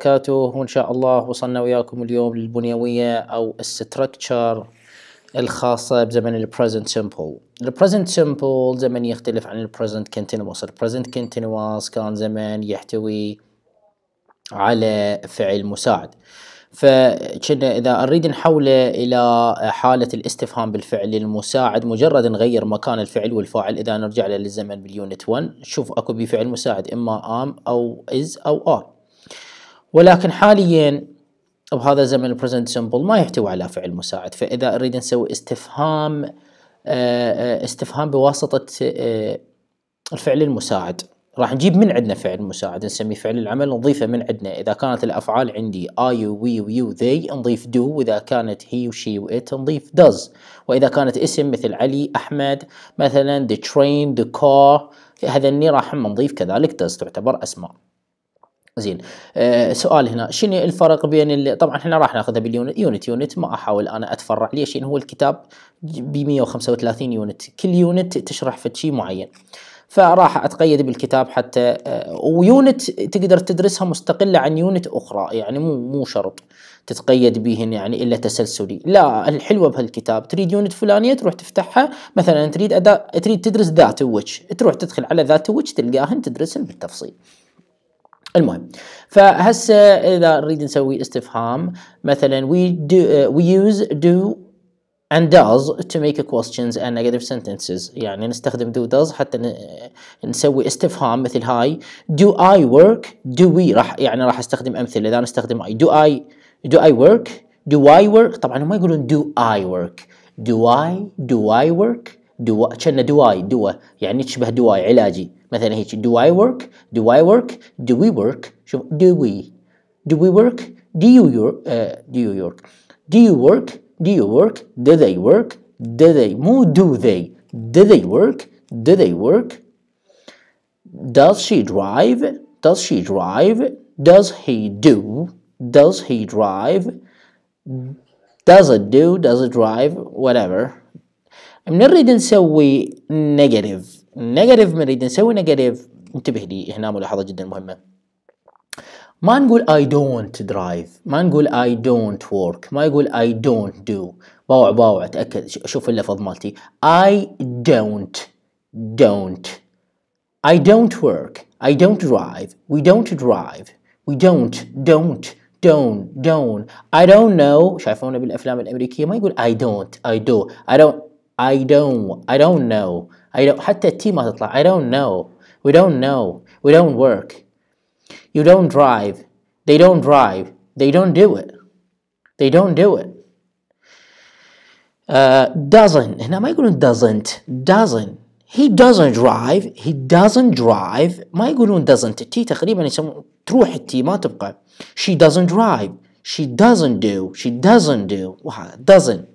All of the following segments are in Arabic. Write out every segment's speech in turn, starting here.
وبركاته وإن شاء الله وصلنا وياكم اليوم للبنيوية أو الستركتشر الخاصة بزمن البريزنت سمبل البريزنت سمبل زمن يختلف عن البريزنت كونتينوس البريزنت كونتينوس كان زمن يحتوي على فعل مساعد فكنا اذا اريد نحوله الى حاله الاستفهام بالفعل المساعد مجرد نغير مكان الفعل والفاعل اذا نرجع للزمن باليونت 1 شوف اكو بفعل مساعد اما ام او از او ار ولكن حاليا بهذا الزمن البريزنت سمبل ما يحتوي على فعل مساعد فاذا اريد نسوي استفهام آه، آه، استفهام بواسطه آه، الفعل المساعد راح نجيب من عندنا فعل مساعد نسميه فعل العمل نضيفه من عندنا اذا كانت الافعال عندي I وي ويو they نضيف do واذا كانت هي وشي وات نضيف does واذا كانت اسم مثل علي احمد مثلا the train the car هذني راح نضيف كذلك does تعتبر اسماء زين أه سؤال هنا شنو الفرق بين اللي طبعا احنا راح ناخذها باليونت يونت يونت ما احاول انا اتفرع ليش لان هو الكتاب ب 135 يونت كل يونت تشرح في شيء معين فراح اتقيد بالكتاب حتى آه، ويونت تقدر تدرسها مستقله عن يونت اخرى يعني مو مو شرط تتقيد بهن يعني الا تسلسلي لا الحلوه بهالكتاب تريد يونت فلانيه تروح تفتحها مثلا تريد اداء تريد تدرس ذات وجه تروح تدخل على ذات وجه تلقاهن تدرسهم بالتفصيل المهم فهسه اذا نريد نسوي استفهام مثلا we do uh, we use do and does to make questions and negative sentences يعني نستخدم do does حتى نسوي استفهام مثل هاي do I work do we راح يعني راح استخدم امثله اذا نستخدم I do I do I work do I work طبعا ما يقولون do I work do I do I work دواء كنا دواي دواء يعني تشبه دواي علاجي مثلا هيك دواي ورك دواي ورك دوي ورك شوف دوي دوي ورك ديو يور ديو يورك ديو ورك ديو ورك do they work do they مو do they do they work do they work does she drive does she drive does he do does he drive does it do does it drive whatever بنريد نسوي نيجاتيف نيجاتيف بنريد نسوي نيجاتيف انتبه لي هنا ملاحظه جدا مهمه ما نقول I don't drive ما نقول I don't work ما يقول I don't do باوع باوع تأكد شوف اللفظ مالتي I don't don't I don't work I don't drive we don't drive we don't don't don't don't I don't know شايفونه بالأفلام الأمريكية ما يقول I don't I do I don't I don't I don't know I don't حتى التي ما تطلع I don't know we don't know we don't work you don't drive they don't drive they don't do it they don't do it uh, doesn't هنا ما يقولون doesn't doesn't he doesn't drive he doesn't drive ما يقولون doesn't التي تقريبا يسمون تروح التي ما تبقى she doesn't drive she doesn't do she doesn't do وهذا doesn't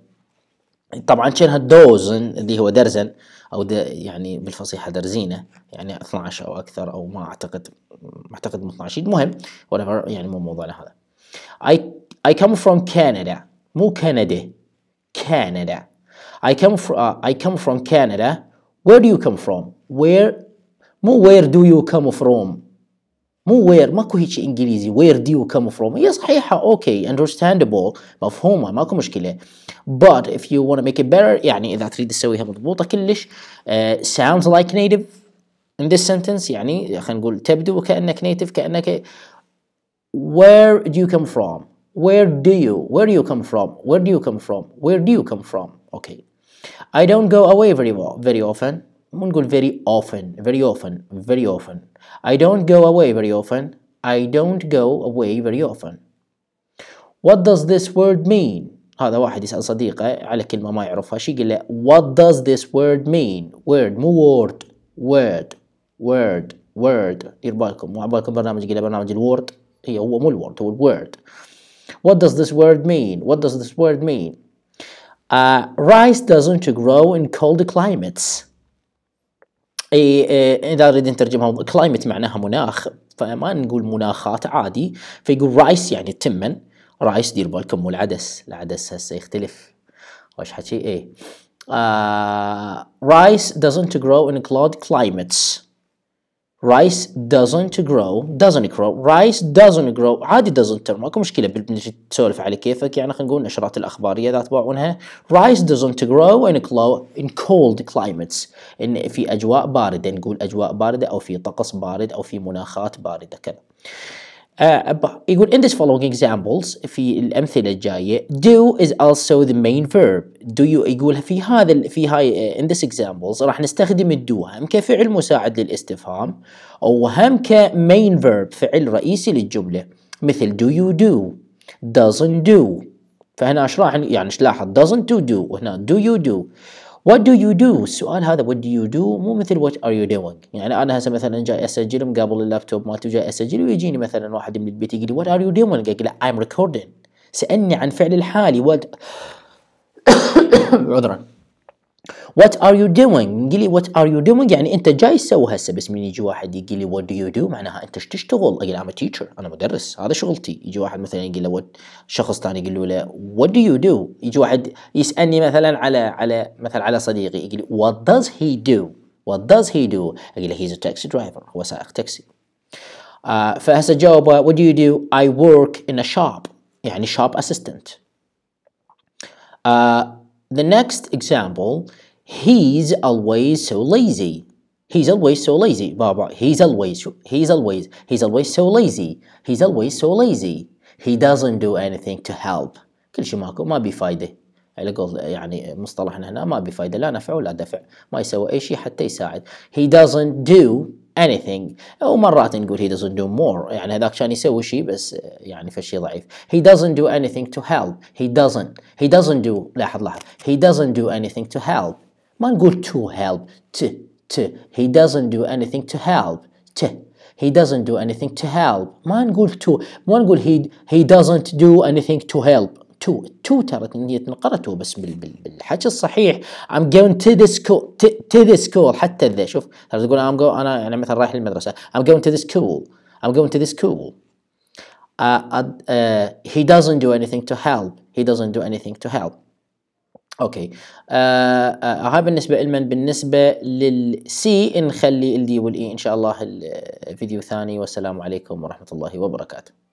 طبعا شنها دوزن اللي هو درزن او يعني بالفصيحه درزينه يعني 12 او اكثر او ما اعتقد ما اعتقد 12 المهم whatever يعني مو موضوعنا هذا I I come from Canada مو كندا كندا I come from uh, I come from Canada where do you come from where مو where do you come from مو وير ماكو هيك انجليزي وير دو يو كم فروم هي صحيحه اوكي اندرستاندبل مفهومه ماكو مشكله but if you want to make it better يعني إذا تريد تسويها مضبوطة كلش uh, sounds like native in this sentence يعني خلينا نقول تبدو كأنك native كأنك where do you come from where do you where do you come from where do you come from where do you come from okay I don't go away very well, very often مو نقول very often very often very often I don't go away very often I don't go away very often What does this word mean? هذا واحد يسأل صديقه على كلمة ما يعرفها شي يقول له what does this word mean word مو word word word word دير بالكم مو عبالكم برنامج يقول برنامج الورد هي هو مو الورد هو الورد what does this word mean what does this word mean uh, rice doesn't grow in cold climates اي اذا اريد أن ترجمها climate معناها مناخ فما نقول مناخات عادي فيقول rice يعني التمن راه دير بالكم والعدس العدس هسه يختلف واش حكي ايه uh, rice doesn't grow in cold climates rice doesn't grow doesn't grow rice doesn't grow عادي doesn't ترى ماكو مشكله بنجي تسولف على كيفك يعني خلينا نقول نشرات الاخباريه اذا تباعونها rice doesn't grow in in cold climates إن في اجواء بارده نقول اجواء بارده او في طقس بارد او في مناخات بارده كذا يقول uh, in this following examples في الأمثلة الجاية do is also the main verb do you يقول في هذا في هاي uh, in this examples راح نستخدم do هم كفعل مساعد للاستفهام أو هم كmain verb فعل رئيسي للجملة مثل do you do doesn't do فهنا ايش راح يعني ايش لاحظ doesn't to do وهنا do you do What do you do؟ السؤال هذا what do you do مو مثل what are you doing يعني أنا هسه مثلا جاي أسجل مقابل اللابتوب مالتي وجاي أسجل ويجيني مثلا واحد من البيت يقول لي what are you doing؟ أقول له I'm recording سألني عن فعل الحالي what عذرا What are you doing؟ يجي لي وات ار يو دوينج يعني انت جاي تسوي هسه بس من يجي واحد يجي لي وات دو يو دو معناها انت ايش تشتغل؟ اقول ام تيتشر انا مدرس هذا شغلتي يجي واحد مثلا يقول له وات شخص ثاني يقول له وات دو يو دو يجي واحد يسالني مثلا على على مثلا على صديقي يقول لي وات داز هي دو وات داز هي دو اقول له هيز ا تاكسي درايفر هو سائق تاكسي آه, uh, فهسه جاوبه وات دو يو دو اي ورك ان ا شوب يعني شوب اسيستنت Uh, the next example He's always so lazy. He's always so lazy. Baba. He's always. He's always. He's always so lazy. He's always so lazy. He doesn't do anything to help. كل شيء ماكو ما بفايدة. على قول يعني مصطلحنا هنا ما بفايدة لا نفع ولا دفع. ما يسوي أي شيء حتى يساعد. He doesn't do anything او مرات نقول he doesn't do more يعني هذاك كان يسوي شيء بس يعني فشي ضعيف he doesn't do anything to help he doesn't he doesn't do لاحظ لاحظ he doesn't do anything to help Man go to help. To, to. He doesn't do anything to help. To. He doesn't do anything to help. Man go to. Man go he he doesn't do anything to help. To to ترى هي تنقرا تو بس بالحكي الصحيح I'm going to the school to, to the school حتى ذا شوف ترى تقول I'm go انا يعني مثلا رايح المدرسه I'm going to the school I'm going to the school uh, uh, uh, he doesn't do anything to help he doesn't do anything to help اوكي آه آه هاي بالنسبه لمن بالنسبه للسي نخلي الدي والاي e ان شاء الله الفيديو ثاني والسلام عليكم ورحمه الله وبركاته